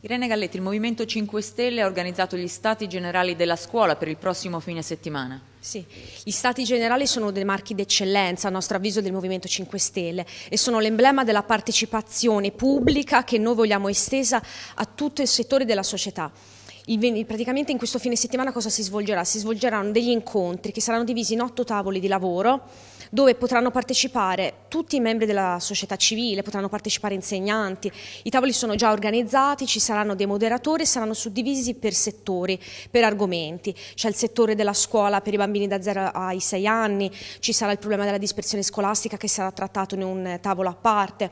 Irene Galletti, il Movimento 5 Stelle ha organizzato gli stati generali della scuola per il prossimo fine settimana. Sì, gli stati generali sono dei marchi d'eccellenza, a nostro avviso, del Movimento 5 Stelle e sono l'emblema della partecipazione pubblica che noi vogliamo estesa a tutto il settore della società. praticamente in questo fine settimana cosa si svolgerà? Si svolgeranno degli incontri che saranno divisi in otto tavoli di lavoro dove potranno partecipare tutti i membri della società civile, potranno partecipare insegnanti, i tavoli sono già organizzati, ci saranno dei moderatori e saranno suddivisi per settori, per argomenti, c'è il settore della scuola per i bambini da 0 ai 6 anni, ci sarà il problema della dispersione scolastica che sarà trattato in un tavolo a parte,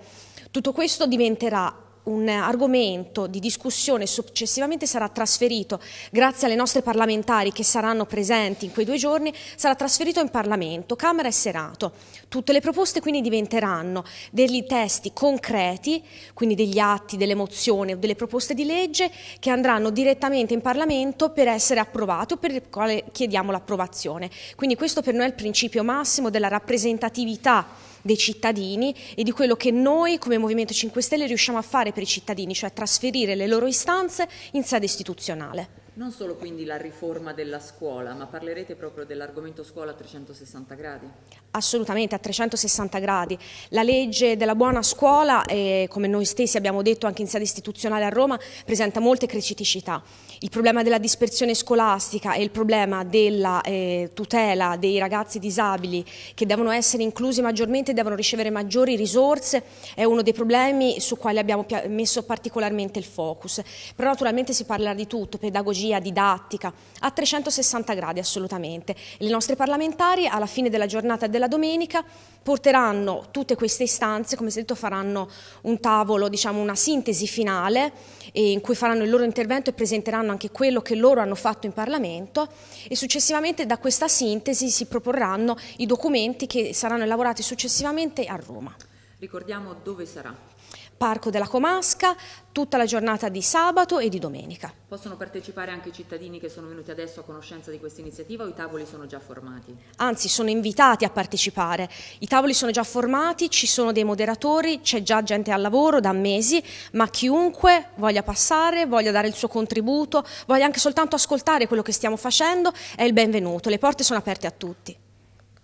tutto questo diventerà un argomento di discussione successivamente sarà trasferito, grazie alle nostre parlamentari che saranno presenti in quei due giorni, sarà trasferito in Parlamento, Camera e Senato. Tutte le proposte quindi diventeranno degli testi concreti, quindi degli atti, delle mozioni o delle proposte di legge che andranno direttamente in Parlamento per essere approvate o per il quale chiediamo l'approvazione. Quindi questo per noi è il principio massimo della rappresentatività dei cittadini e di quello che noi come Movimento 5 Stelle riusciamo a fare per i cittadini, cioè trasferire le loro istanze in sede istituzionale non solo quindi la riforma della scuola, ma parlerete proprio dell'argomento scuola a 360 gradi? Assolutamente, a 360 gradi. La legge della buona scuola, eh, come noi stessi abbiamo detto anche in sede istituzionale a Roma, presenta molte criticità. Il problema della dispersione scolastica e il problema della eh, tutela dei ragazzi disabili che devono essere inclusi maggiormente e devono ricevere maggiori risorse è uno dei problemi su quali abbiamo messo particolarmente il focus. Però naturalmente si parlerà di tutto, pedagogia, pedagogia, didattica, a 360 gradi assolutamente. Le nostre parlamentari alla fine della giornata della domenica porteranno tutte queste istanze, come si è detto faranno un tavolo, diciamo una sintesi finale eh, in cui faranno il loro intervento e presenteranno anche quello che loro hanno fatto in Parlamento e successivamente da questa sintesi si proporranno i documenti che saranno elaborati successivamente a Roma. Ricordiamo dove sarà. Parco della Comasca, tutta la giornata di sabato e di domenica. Possono partecipare anche i cittadini che sono venuti adesso a conoscenza di questa iniziativa o i tavoli sono già formati? Anzi, sono invitati a partecipare. I tavoli sono già formati, ci sono dei moderatori, c'è già gente al lavoro da mesi, ma chiunque voglia passare, voglia dare il suo contributo, voglia anche soltanto ascoltare quello che stiamo facendo, è il benvenuto. Le porte sono aperte a tutti.